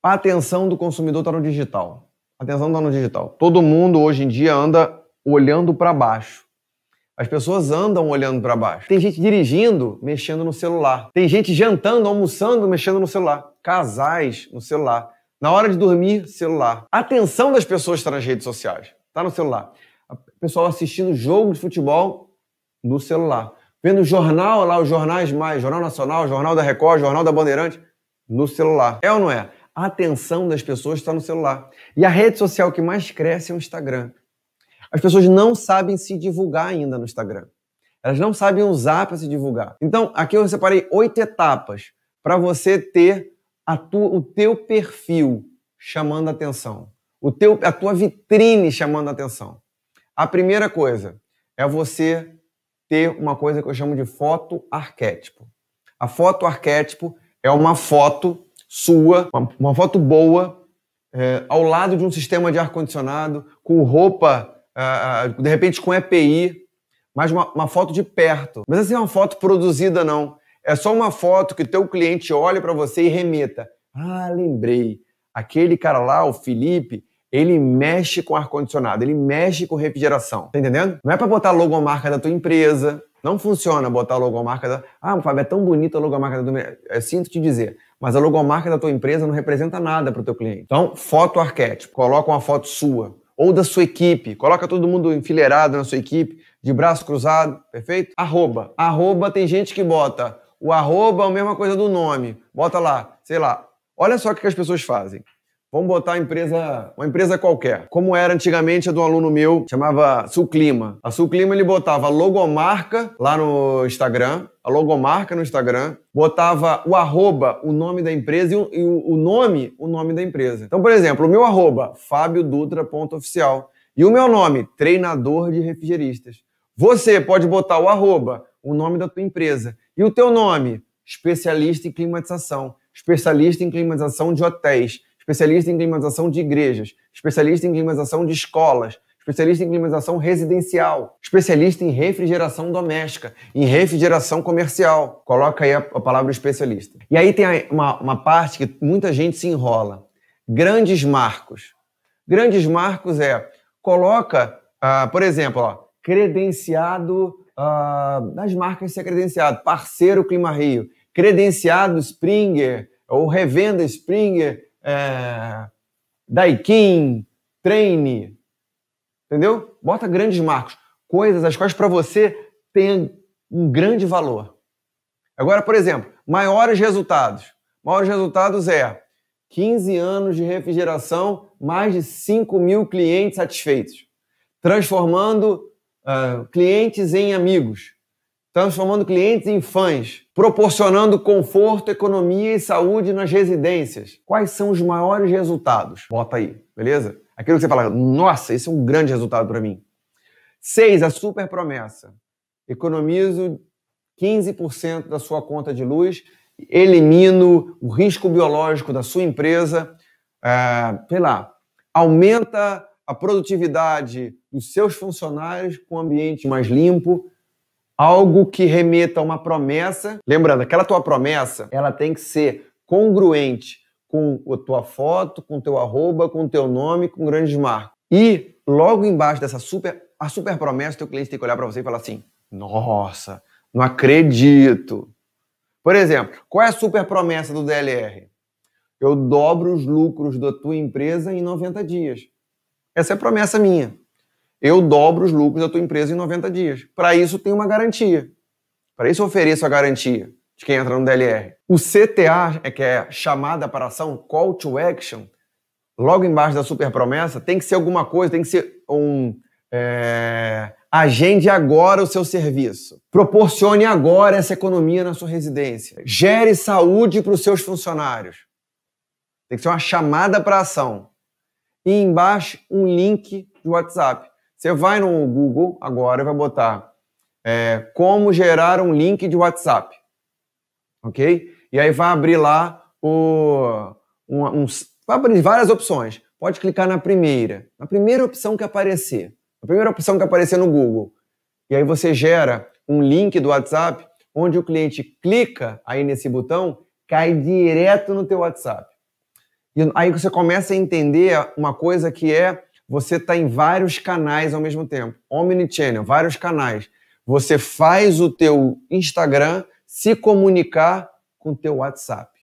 A atenção do consumidor está no digital. A atenção está no digital. Todo mundo hoje em dia anda olhando para baixo. As pessoas andam olhando para baixo. Tem gente dirigindo, mexendo no celular. Tem gente jantando, almoçando, mexendo no celular. Casais no celular. Na hora de dormir, celular. A atenção das pessoas está nas redes sociais. Está no celular. O pessoal assistindo jogo de futebol no celular. Vendo jornal lá, os jornais mais, Jornal Nacional, Jornal da Record, Jornal da Bandeirante, no celular. É ou não é? a atenção das pessoas está no celular. E a rede social que mais cresce é o Instagram. As pessoas não sabem se divulgar ainda no Instagram. Elas não sabem usar para se divulgar. Então, aqui eu separei oito etapas para você ter o teu perfil chamando atenção, o teu, a tua vitrine chamando atenção. A primeira coisa é você ter uma coisa que eu chamo de foto arquétipo. A foto arquétipo é uma foto sua, uma, uma foto boa, é, ao lado de um sistema de ar-condicionado, com roupa, uh, de repente com EPI, mas uma, uma foto de perto. Mas assim, é uma foto produzida não. É só uma foto que teu cliente olhe para você e remeta. Ah, lembrei. Aquele cara lá, o Felipe, ele mexe com ar-condicionado, ele mexe com refrigeração. Tá entendendo? Não é para botar logo a marca da tua empresa, não funciona botar a logomarca da. Ah, Fábio, é tão bonita a logomarca da tua Eu sinto te dizer, mas a logomarca da tua empresa não representa nada para o teu cliente. Então, foto arquétipo. Coloca uma foto sua ou da sua equipe. Coloca todo mundo enfileirado na sua equipe, de braço cruzado, perfeito? Arroba. Arroba tem gente que bota o arroba é a mesma coisa do nome. Bota lá, sei lá. Olha só o que as pessoas fazem. Vamos botar uma empresa, uma empresa qualquer. Como era antigamente a é do um aluno meu, chamava Sulclima. A Sulclima ele botava logomarca lá no Instagram, a logomarca no Instagram, botava o arroba, o nome da empresa e o, e o nome, o nome da empresa. Então, por exemplo, o meu arroba, fabiodutra.oficial. E o meu nome, treinador de refrigeristas. Você pode botar o arroba, o nome da tua empresa. E o teu nome, especialista em climatização. Especialista em climatização de hotéis especialista em climatização de igrejas, especialista em climatização de escolas, especialista em climatização residencial, especialista em refrigeração doméstica, em refrigeração comercial. Coloca aí a, palavra especialista. E aí tem uma, uma parte que muita gente se enrola. Grandes marcos. Grandes marcos é, coloca, uh, por exemplo, ó, credenciado, uh, ah, das marcas ser credenciado, parceiro Clima Rio, credenciado Springer, ou revenda Springer, é, Daikin, Treine, entendeu? Bota grandes marcos, coisas as quais para você tem um grande valor. Agora, por exemplo, maiores resultados. Maiores resultados é 15 anos de refrigeração, mais de 5 mil clientes satisfeitos, transformando uh, clientes em amigos, transformando clientes em fãs, proporcionando conforto, economia e saúde nas residências. Quais são os maiores resultados? Bota aí, beleza? Aquilo que você fala, nossa, esse é um grande resultado para mim. Seis, a super promessa. Economizo 15% da sua conta de luz, elimino o risco biológico da sua empresa, é, sei lá, aumenta a produtividade dos seus funcionários com um ambiente mais limpo, algo que remeta a uma promessa. Lembrando, aquela tua promessa, ela tem que ser congruente com a tua foto, com teu arroba, com teu nome, com grandes marcas. E logo embaixo dessa super a super promessa, teu cliente tem que olhar para você e falar assim: "Nossa, não acredito". Por exemplo, qual é a super promessa do DLR? Eu dobro os lucros da tua empresa em 90 dias. Essa é a promessa minha eu dobro os lucros da tua empresa em 90 dias. Para isso, tem uma garantia. Para isso, eu ofereço a garantia de quem entra no DLR. O CTA, é que é chamada para ação, Call to Action, logo embaixo da super promessa, tem que ser alguma coisa, tem que ser um... É... Agende agora o seu serviço. Proporcione agora essa economia na sua residência. Gere saúde para os seus funcionários. Tem que ser uma chamada para ação. E embaixo, um link do WhatsApp. Você vai no Google agora e vai botar é, como gerar um link de WhatsApp, ok? E aí vai abrir lá o, um, um, vai abrir várias opções. Pode clicar na primeira, na primeira opção que aparecer, na primeira opção que aparecer no Google. E aí você gera um link do WhatsApp onde o cliente clica aí nesse botão, cai direto no teu WhatsApp. E aí você começa a entender uma coisa que é você está em vários canais ao mesmo tempo. Omnichannel, vários canais. Você faz o teu Instagram se comunicar com o teu WhatsApp.